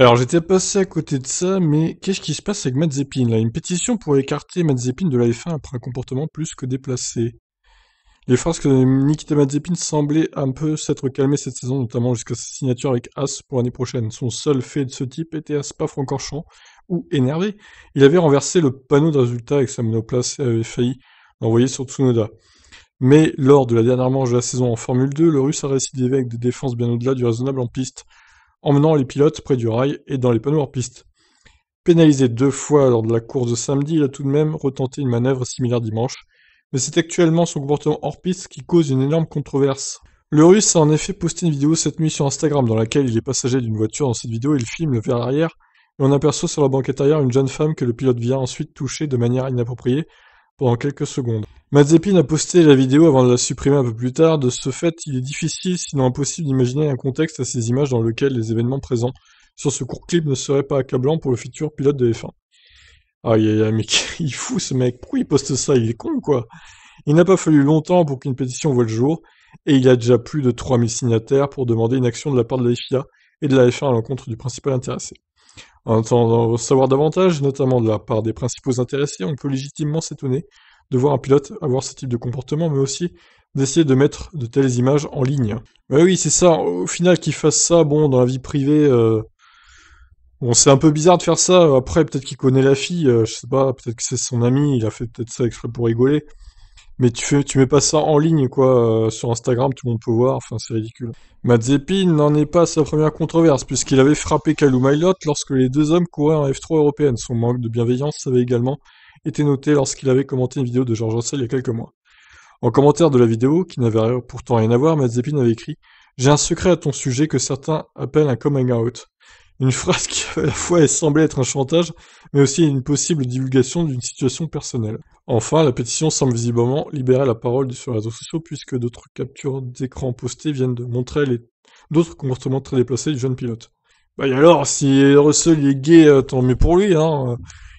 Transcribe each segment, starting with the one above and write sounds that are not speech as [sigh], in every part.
Alors, j'étais passé à côté de ça, mais qu'est-ce qui se passe avec Mazepin là Une pétition pour écarter Mazepin de la F1 après un comportement plus que déplacé. Les phrases que Nikita Mazepin semblait un peu s'être calmées cette saison, notamment jusqu'à sa signature avec As pour l'année prochaine. Son seul fait de ce type était à Spa-Francorchamps, ou énervé, il avait renversé le panneau de résultats avec sa monoplace euh, et avait failli l'envoyer sur Tsunoda. Mais lors de la dernière manche de la saison en Formule 2, le Russe a récidivé avec des défenses bien au-delà du raisonnable en piste emmenant les pilotes près du rail et dans les panneaux hors piste. Pénalisé deux fois lors de la course de samedi, il a tout de même retenté une manœuvre similaire dimanche, mais c'est actuellement son comportement hors piste qui cause une énorme controverse. Le russe a en effet posté une vidéo cette nuit sur Instagram dans laquelle il est passager d'une voiture. Dans cette vidéo, il filme le verre arrière et on aperçoit sur la banquette arrière une jeune femme que le pilote vient ensuite toucher de manière inappropriée pendant quelques secondes. Mazepin a posté la vidéo avant de la supprimer un peu plus tard. De ce fait, il est difficile, sinon impossible, d'imaginer un contexte à ces images dans lequel les événements présents sur ce court clip ne seraient pas accablants pour le futur pilote de F1. Aïe aïe aïe, mais [laughs] il fout ce mec, pourquoi il poste ça Il est con quoi Il n'a pas fallu longtemps pour qu'une pétition voit le jour, et il y a déjà plus de 3000 signataires pour demander une action de la part de la FIA et de la F1 à l'encontre du principal intéressé. En attendant savoir davantage, notamment de la part des principaux intéressés, on peut légitimement s'étonner de voir un pilote avoir ce type de comportement, mais aussi d'essayer de mettre de telles images en ligne. Bah oui, c'est ça, au final qu'il fasse ça, bon, dans la vie privée, euh, c'est un peu bizarre de faire ça, après peut-être qu'il connaît la fille, euh, je sais pas, peut-être que c'est son ami, il a fait peut-être ça exprès pour rigoler, mais tu, fais, tu mets pas ça en ligne, quoi, euh, sur Instagram, tout le monde peut voir, enfin c'est ridicule. Mazepin n'en est pas à sa première controverse, puisqu'il avait frappé Kalou mylot lorsque les deux hommes couraient en F3 européenne. Son manque de bienveillance avait également été noté lorsqu'il avait commenté une vidéo de Georges Rossel il y a quelques mois. En commentaire de la vidéo, qui n'avait pourtant rien à voir, Mazepin avait écrit « J'ai un secret à ton sujet que certains appellent un coming out. Une phrase qui à la fois semblait être un chantage, mais aussi une possible divulgation d'une situation personnelle. Enfin, la pétition semble visiblement libérer la parole sur les réseaux sociaux, puisque d'autres captures d'écran postées viennent de montrer les d'autres comportements très déplacés du jeune pilote. Bah et alors, si Russell est gay, euh, tant mieux pour lui, hein.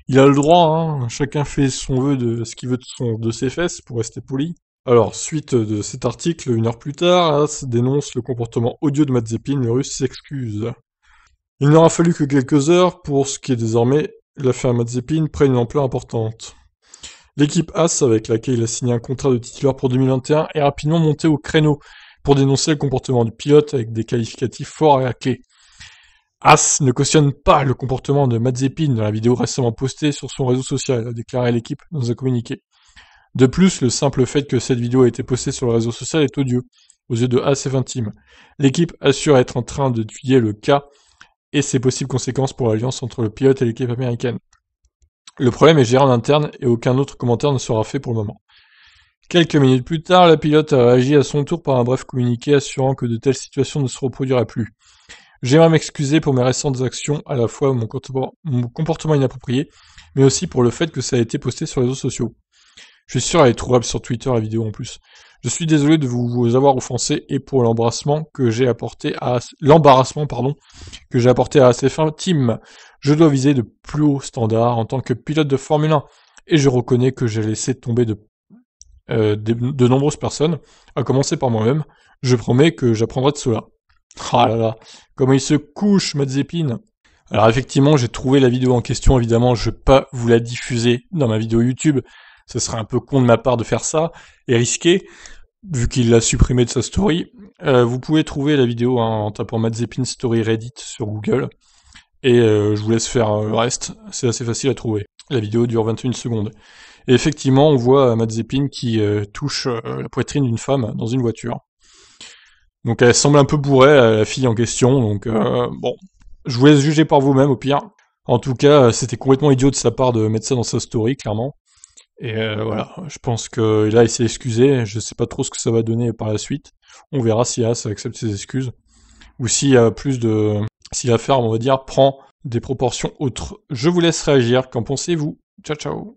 Il a le droit, hein. Chacun fait son vœu de ce qu'il veut de, son, de ses fesses, pour rester poli. Alors, suite de cet article, une heure plus tard, As hein, dénonce le comportement odieux de Mazepin, le russe s'excuse. Il n'aura fallu que quelques heures pour ce qui est désormais l'affaire Mazepin prenne une ampleur importante. L'équipe AS, avec laquelle il a signé un contrat de titulaire pour 2021, est rapidement montée au créneau pour dénoncer le comportement du pilote avec des qualificatifs forts et hackés. As ne cautionne pas le comportement de Mazepin dans la vidéo récemment postée sur son réseau social, a déclaré l'équipe dans un communiqué. De plus, le simple fait que cette vidéo ait été postée sur le réseau social est odieux, aux yeux de As et Intime. L'équipe assure être en train d'étudier le cas et ses possibles conséquences pour l'alliance entre le pilote et l'équipe américaine. Le problème est géré en interne et aucun autre commentaire ne sera fait pour le moment. Quelques minutes plus tard, la pilote a réagi à son tour par un bref communiqué assurant que de telles situations ne se reproduiraient plus. J'aimerais m'excuser pour mes récentes actions, à la fois mon comportement inapproprié, mais aussi pour le fait que ça a été posté sur les réseaux sociaux. Je suis sûr elle est trouvable sur Twitter la vidéo en plus. Je suis désolé de vous avoir offensé et pour l'embrassement que j'ai apporté à l'embarrassement pardon que j'ai apporté à ces fins team. Je dois viser de plus hauts standards en tant que pilote de Formule 1 et je reconnais que j'ai laissé tomber euh, de, de, nombreuses personnes, à commencer par moi-même. Je promets que j'apprendrai de cela. [laughs] Ah là là, comment il se couche, Madzepine. Alors effectivement, j'ai trouvé la vidéo en question, évidemment, je ne vais pas vous la diffuser dans ma vidéo YouTube, ce serait un peu con de ma part de faire ça et risqué vu qu'il l'a supprimé de sa story. Euh, vous pouvez trouver la vidéo hein, en tapant Matzepin Story Reddit sur Google. Et euh, je vous laisse faire euh, le reste, c'est assez facile à trouver. La vidéo dure 21 secondes. Et effectivement, on voit Matzepin qui touche la poitrine d'une femme dans une voiture. Donc elle semble un peu bourrée, la fille en question. Donc bon, je vous laisse juger par vous-même au pire. En tout cas, c'était complètement idiot de sa part de mettre ça dans sa story, clairement. Et euh, voilà, je pense que là, il s'est excusé. Je ne sais pas trop ce que ça va donner par la suite. On verra si ça accepte ses excuses. Ou si a euh, plus de. Si l'affaire, on va dire, prend des proportions autres. Je vous laisse réagir. Qu'en pensez-vous Ciao, ciao